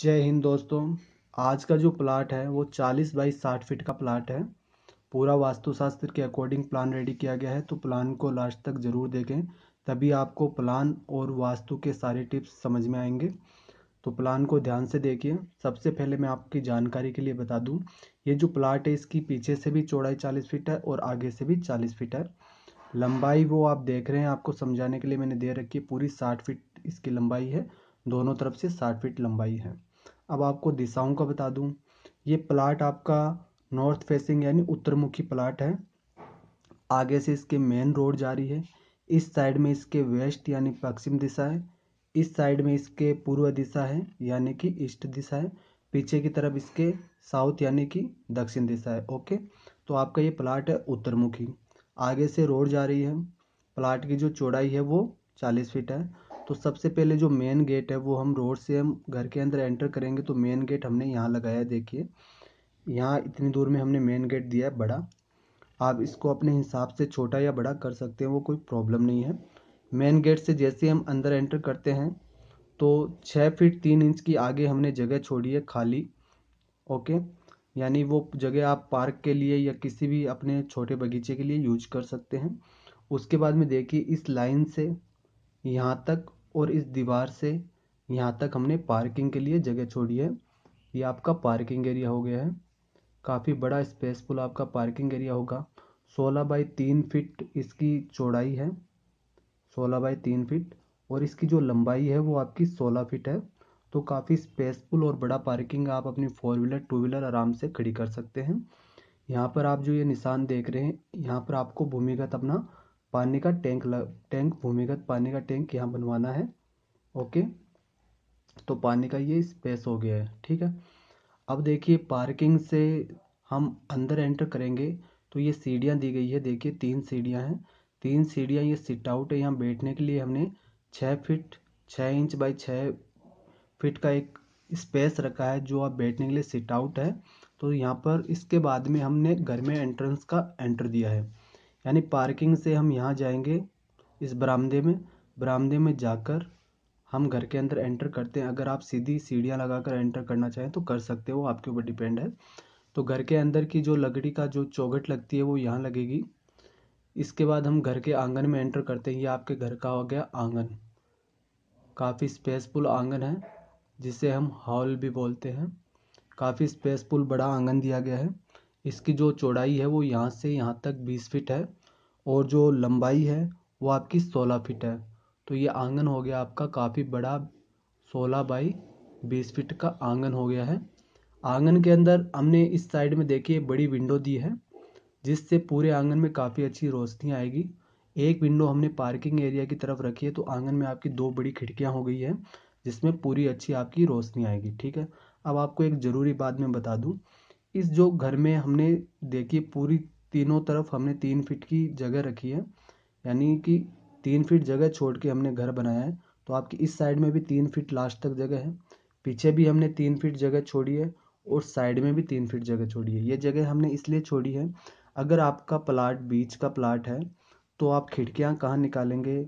जय हिंद दोस्तों आज का जो प्लाट है वो 40 बाई 60 फीट का प्लाट है पूरा वास्तुशास्त्र के अकॉर्डिंग प्लान रेडी किया गया है तो प्लान को लास्ट तक ज़रूर देखें तभी आपको प्लान और वास्तु के सारे टिप्स समझ में आएंगे तो प्लान को ध्यान से देखिए सबसे पहले मैं आपकी जानकारी के लिए बता दूं ये जो प्लाट है इसकी पीछे से भी चौड़ाई चालीस फीट है और आगे से भी चालीस फीट है लंबाई वो आप देख रहे हैं आपको समझाने के लिए मैंने दे रखी है पूरी साठ फीट इसकी लंबाई है दोनों तरफ से साठ फीट लंबाई है अब आपको दिशाओं का बता दूं ये प्लाट आपका नॉर्थ फेसिंग यानी उत्तरमुखी प्लाट है आगे से इसके मेन रोड जा रही है इस साइड में इसके वेस्ट यानी पश्चिम दिशा है इस साइड में इसके पूर्व दिशा है यानी कि ईस्ट दिशा है पीछे की तरफ इसके साउथ यानी कि दक्षिण दिशा है ओके तो आपका ये प्लाट है उत्तरमुखी आगे से रोड जा रही है प्लाट की जो चौड़ाई है वो चालीस फीट है तो सबसे पहले जो मेन गेट है वो हम रोड से हम घर के अंदर एंटर करेंगे तो मेन गेट हमने यहाँ लगाया है देखिए यहाँ इतनी दूर में हमने मेन गेट दिया है बड़ा आप इसको अपने हिसाब से छोटा या बड़ा कर सकते हैं वो कोई प्रॉब्लम नहीं है मेन गेट से जैसे हम अंदर एंटर करते हैं तो छः फीट तीन इंच की आगे हमने जगह छोड़ी है खाली ओके यानी वो जगह आप पार्क के लिए या किसी भी अपने छोटे बगीचे के लिए यूज कर सकते हैं उसके बाद में देखिए इस लाइन से यहाँ तक और इस दीवार से यहाँ तक हमने पार्किंग के लिए जगह छोड़ी है ये आपका पार्किंग एरिया हो गया है काफ़ी बड़ा स्पेसफुल आपका पार्किंग एरिया होगा सोलह बाई तीन फिट इसकी चौड़ाई है सोलह बाई तीन फिट और इसकी जो लंबाई है वो आपकी सोलह फिट है तो काफ़ी स्पेसफुल और बड़ा पार्किंग आप अपनी फोर व्हीलर टू व्हीलर आराम से खड़ी कर सकते हैं यहाँ पर आप जो ये निशान देख रहे हैं यहाँ पर आपको भूमिगत अपना पानी का टैंक टैंक भूमिगत पानी का टैंक यहाँ बनवाना है ओके तो पानी का ये स्पेस हो गया है ठीक है अब देखिए पार्किंग से हम अंदर एंटर करेंगे तो ये सीढ़ियाँ दी गई है देखिए तीन सीढ़ियाँ हैं तीन सीढ़ियाँ ये सिट आउट है यहाँ बैठने के लिए हमने छः फिट छः इंच बाई छः फिट का एक स्पेस रखा है जो आप बैठने के लिए सिट आउट है तो यहाँ पर इसके बाद में हमने घर में एंट्रेंस का एंटर दिया है यानी पार्किंग से हम यहाँ जाएंगे इस बरामदे में बरामदे में जाकर हम घर के अंदर एंटर करते हैं अगर आप सीधी सीढ़ियाँ लगाकर एंटर करना चाहें तो कर सकते हो आपके ऊपर डिपेंड है तो घर के अंदर की जो लकड़ी का जो चौखट लगती है वो यहाँ लगेगी इसके बाद हम घर के आंगन में एंटर करते हैं ये आपके घर का हो गया आंगन काफ़ी स्पेसफुल आंगन है जिसे हम हॉल भी बोलते हैं काफ़ी स्पेसफुल बड़ा आंगन दिया गया है इसकी जो चौड़ाई है वो यहाँ से यहाँ तक बीस फीट है और जो लंबाई है वो आपकी सोलह फिट है तो ये आंगन हो गया आपका काफ़ी बड़ा सोलह बाई बीस फिट का आंगन हो गया है आंगन के अंदर हमने इस साइड में देखिए बड़ी विंडो दी है जिससे पूरे आंगन में काफ़ी अच्छी रोशनी आएगी एक विंडो हमने पार्किंग एरिया की तरफ रखी है तो आंगन में आपकी दो बड़ी खिड़कियाँ हो गई है जिसमें पूरी अच्छी आपकी रोशनी आएगी ठीक है अब आपको एक ज़रूरी बात मैं बता दूँ इस जो घर में हमने देखिए पूरी तीनों तरफ हमने तीन फिट की जगह रखी है यानी कि तीन फिट जगह छोड़ के हमने घर बनाया है तो आपकी इस साइड में भी तीन फिट लास्ट तक जगह है पीछे भी हमने तीन फिट जगह छोड़ी है और साइड में भी तीन फिट जगह छोड़ी है ये जगह हमने इसलिए छोड़ी है अगर आपका प्लाट बीच का प्लाट है तो आप खिड़कियाँ कहाँ निकालेंगे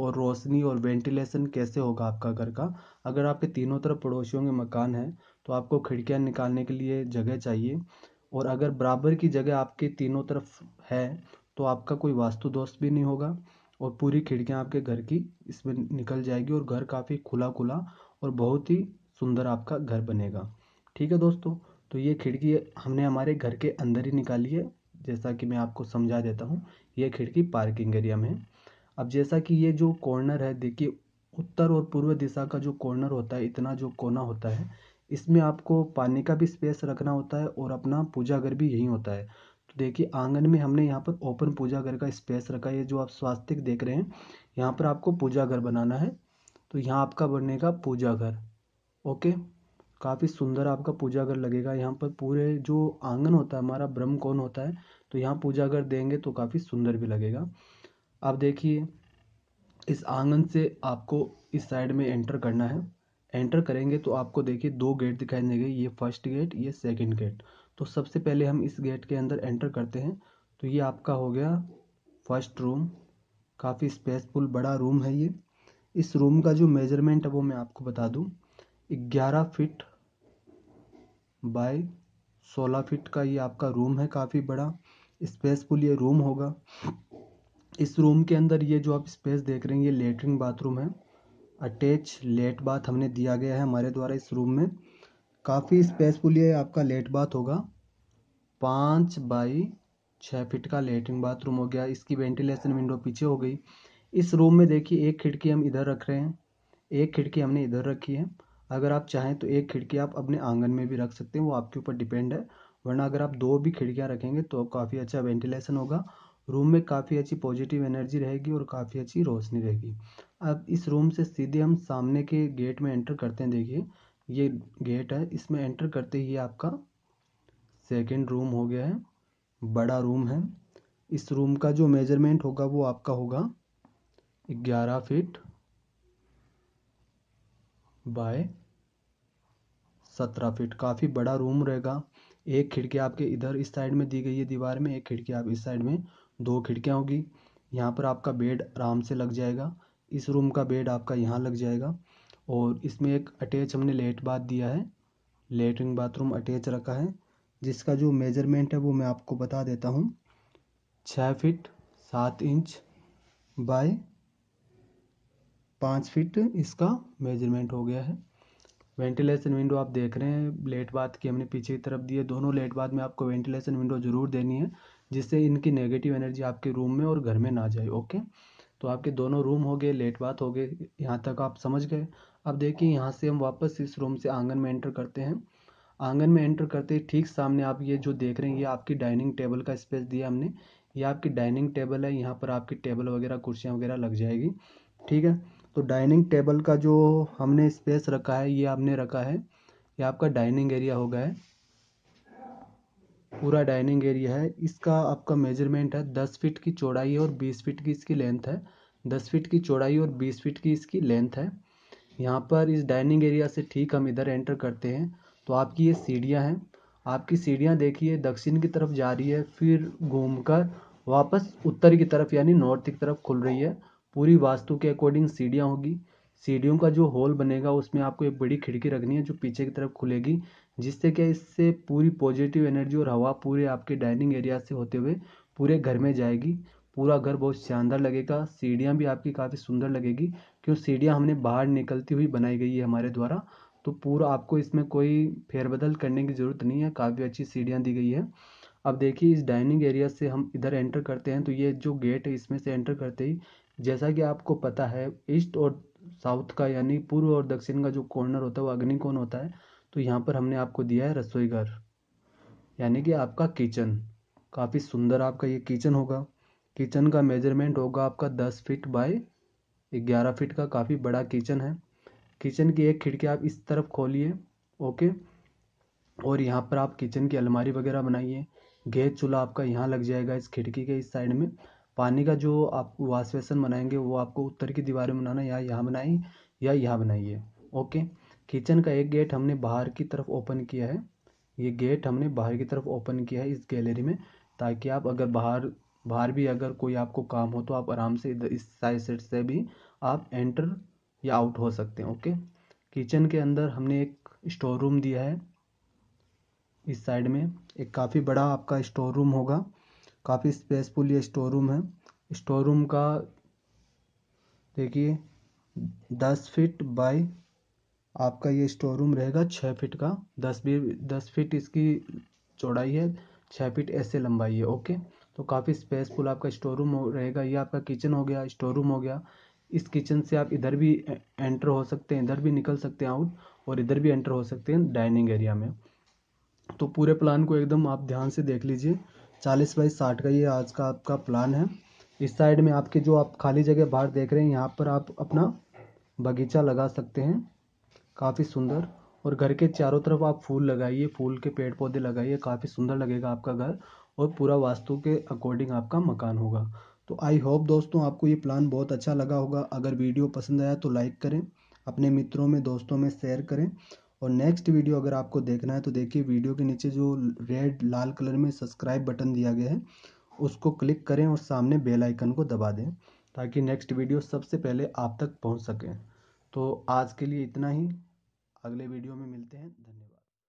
और रोशनी और वेंटिलेशन कैसे होगा आपका घर का अगर आपके तीनों तरफ पड़ोसियों के मकान हैं तो आपको खिड़कियाँ निकालने के लिए जगह चाहिए और अगर बराबर की जगह आपके तीनों तरफ है तो आपका कोई वास्तु दोस्त भी नहीं होगा और पूरी खिड़कियाँ आपके घर की इसमें निकल जाएगी और घर काफ़ी खुला खुला और बहुत ही सुंदर आपका घर बनेगा ठीक है दोस्तों तो ये खिड़की हमने हमारे घर के अंदर ही निकाली है जैसा कि मैं आपको समझा देता हूँ ये खिड़की पार्किंग एरिया में है अब जैसा कि ये जो कॉर्नर है देखिए उत्तर और पूर्व दिशा का जो कॉर्नर होता है इतना जो कोना होता है इसमें आपको पानी का भी स्पेस रखना होता है और अपना पूजा घर भी यहीं होता है तो देखिए आंगन में हमने यहाँ पर ओपन पूजा घर का स्पेस रखा है जो आप स्वास्तिक देख रहे हैं यहाँ पर आपको पूजा घर बनाना है तो यहाँ आपका बनेगा पूजा घर ओके काफ़ी सुंदर आपका पूजा घर लगेगा यहाँ पर पूरे जो आंगन होता है हमारा ब्रह्म कोण होता है तो यहाँ पूजा घर देंगे तो काफ़ी सुंदर भी लगेगा आप देखिए इस आंगन से आपको इस साइड में एंटर करना है एंटर करेंगे तो आपको देखिए दो गेट दिखाई देंगे ये फर्स्ट गेट ये सेकंड गेट तो सबसे पहले हम इस गेट के अंदर एंटर करते हैं तो ये आपका हो गया फर्स्ट रूम काफ़ी स्पेसफुल बड़ा रूम है ये इस रूम का जो मेजरमेंट है वो मैं आपको बता दूँ ग्यारह फिट बाय सोलह फिट का ये आपका रूम है काफ़ी बड़ा स्पेसफुल ये रूम होगा इस रूम के अंदर ये जो आप स्पेस देख रहे हैं ये लेटरिन बाथरूम है अटैच लेट बाथ हमने दिया गया है हमारे द्वारा इस रूम में काफ़ी स्पेसफुल ये आपका लेट बाथ होगा पाँच बाई छः फिट का लेटरिन बाथरूम हो गया इसकी वेंटिलेशन विंडो पीछे हो गई इस रूम में देखिए एक खिड़की हम इधर रख रहे हैं एक खिड़की हमने इधर रखी है अगर आप चाहें तो एक खिड़की आप अपने आंगन में भी रख सकते हैं वो आपके ऊपर डिपेंड है वरना अगर आप दो भी खिड़कियाँ रखेंगे तो काफ़ी अच्छा वेंटिलेशन होगा रूम में काफ़ी अच्छी पॉजिटिव एनर्जी रहेगी और काफ़ी अच्छी रोशनी रहेगी अब इस रूम से सीधे हम सामने के गेट में एंटर करते हैं देखिए ये गेट है इसमें एंटर करते ही आपका सेकेंड रूम हो गया है बड़ा रूम है इस रूम का जो मेजरमेंट होगा वो आपका होगा ग्यारह फीट बाय सत्रह फीट काफ़ी बड़ा रूम रहेगा एक खिड़की आपके इधर इस साइड में दी गई है दीवार में एक खिड़की आप इस साइड में दो खिड़कियाँ होगी यहाँ पर आपका बेड आराम से लग जाएगा इस रूम का बेड आपका यहाँ लग जाएगा और इसमें एक अटैच हमने लेट बाथ दिया है लेटरिन बाथरूम अटैच रखा है जिसका जो मेजरमेंट है वो मैं आपको बता देता हूँ छः फिट सात इंच बाय पाँच फिट इसका मेजरमेंट हो गया है वेंटिलेशन विंडो आप देख रहे हैं लेट बाथ की हमने पीछे की तरफ दी है दोनों लेट बाथ में आपको वेंटिलेशन विंडो ज़रूर देनी है जिससे इनकी नेगेटिव एनर्जी आपके रूम में और घर में ना जाए ओके तो आपके दोनों रूम हो गए लेट बाथ हो गए यहाँ तक आप समझ गए अब देखिए यहाँ से हम वापस इस रूम से आंगन में एंटर करते हैं आंगन में एंटर करते ही ठीक सामने आप ये जो देख रहे हैं ये आपकी डाइनिंग टेबल का स्पेस दिया हमने ये आपकी डाइनिंग टेबल है यहाँ पर आपकी टेबल वगैरह कुर्सियाँ वगैरह लग जाएगी ठीक है तो डाइनिंग टेबल का जो हमने स्पेस रखा है ये आपने रखा है ये आपका डाइनिंग एरिया हो गया है पूरा डाइनिंग एरिया है इसका आपका मेजरमेंट है दस फीट की चौड़ाई और बीस फीट की इसकी लेंथ है दस फीट की चौड़ाई और बीस फीट की इसकी लेंथ है यहाँ पर इस डाइनिंग एरिया से ठीक हम इधर एंटर करते हैं तो आपकी ये सीढ़ियाँ हैं आपकी सीढ़ियाँ देखिए दक्षिण की तरफ जा रही है फिर घूमकर वापस उत्तर की तरफ यानी नॉर्थ की तरफ खुल रही है पूरी वास्तु के अकॉर्डिंग सीढ़ियाँ होगी सीढ़ियों का जो हॉल बनेगा उसमें आपको एक बड़ी खिड़की रखनी है जो पीछे की तरफ खुलेगी जिससे क्या इससे पूरी पॉजिटिव एनर्जी और हवा पूरे आपके डाइनिंग एरिया से होते हुए पूरे घर में जाएगी पूरा घर बहुत शानदार लगेगा सीढ़ियाँ भी आपकी काफ़ी सुंदर लगेगी क्यों सीढ़ियाँ हमने बाहर निकलती हुई बनाई गई है हमारे द्वारा तो पूरा आपको इसमें कोई फेरबदल करने की ज़रूरत नहीं है काफ़ी अच्छी सीढ़ियाँ दी गई है अब देखिए इस डाइनिंग एरिया से हम इधर एंटर करते हैं तो ये जो गेट है इसमें से एंटर करते ही जैसा कि आपको पता है ईस्ट और साउथ का यानी पूर्व और दक्षिण का जो कॉर्नर होता है वो अग्नि कोण होता है तो यहाँ पर हमने आपको दिया है रसोई घर यानी कि आपका किचन काफ़ी सुंदर आपका ये किचन होगा किचन का मेजरमेंट होगा आपका दस फिट बाय ग्यारह फिट का काफ़ी बड़ा किचन है किचन की एक खिड़की आप इस तरफ खोलिए ओके और यहाँ पर आप किचन की अलमारी वगैरह बनाइए गैस चूल्हा आपका यहाँ लग जाएगा इस खिड़की के इस साइड में पानी का जो आप वाश बेसन बनाएंगे वो आपको उत्तर की दीवार में बनाना या यहाँ बनाइए या यहाँ बनाइए ओके किचन का एक गेट हमने बाहर की तरफ ओपन किया है ये गेट हमने बाहर की तरफ ओपन किया है इस गैलरी में ताकि आप अगर बाहर बाहर भी अगर कोई आपको काम हो तो आप आराम से इधर इस साइड सेट से भी आप एंटर या आउट हो सकते हैं ओके किचन के अंदर हमने एक स्टोर रूम दिया है इस साइड में एक काफ़ी बड़ा आपका स्टोर रूम होगा काफ़ी स्पेसफुल ये स्टोर रूम है स्टोर रूम का देखिए दस फिट बाई आपका ये स्टोर रूम रहेगा छः फिट का दस भी दस फिट इसकी चौड़ाई है छः फिट ऐसे लंबाई है ओके तो काफ़ी स्पेसफुल आपका स्टोर रूम रहेगा ये आपका किचन हो गया स्टोर रूम हो गया इस किचन से आप इधर भी एंटर हो सकते हैं इधर भी निकल सकते हैं आउट और इधर भी एंटर हो सकते हैं डाइनिंग एरिया में तो पूरे प्लान को एकदम आप ध्यान से देख लीजिए चालीस बाई साठ का ये आज का आपका प्लान है इस साइड में आपके जो आप खाली जगह बाहर देख रहे हैं यहाँ पर आप अपना बगीचा लगा सकते हैं काफ़ी सुंदर और घर के चारों तरफ आप फूल लगाइए फूल के पेड़ पौधे लगाइए काफ़ी सुंदर लगेगा आपका घर और पूरा वास्तु के अकॉर्डिंग आपका मकान होगा तो आई होप दोस्तों आपको ये प्लान बहुत अच्छा लगा होगा अगर वीडियो पसंद आया तो लाइक करें अपने मित्रों में दोस्तों में शेयर करें और नेक्स्ट वीडियो अगर आपको देखना है तो देखिए वीडियो के नीचे जो रेड लाल कलर में सब्सक्राइब बटन दिया गया है उसको क्लिक करें और सामने बेल आइकन को दबा दें ताकि नेक्स्ट वीडियो सबसे पहले आप तक पहुंच सके तो आज के लिए इतना ही अगले वीडियो में मिलते हैं धन्यवाद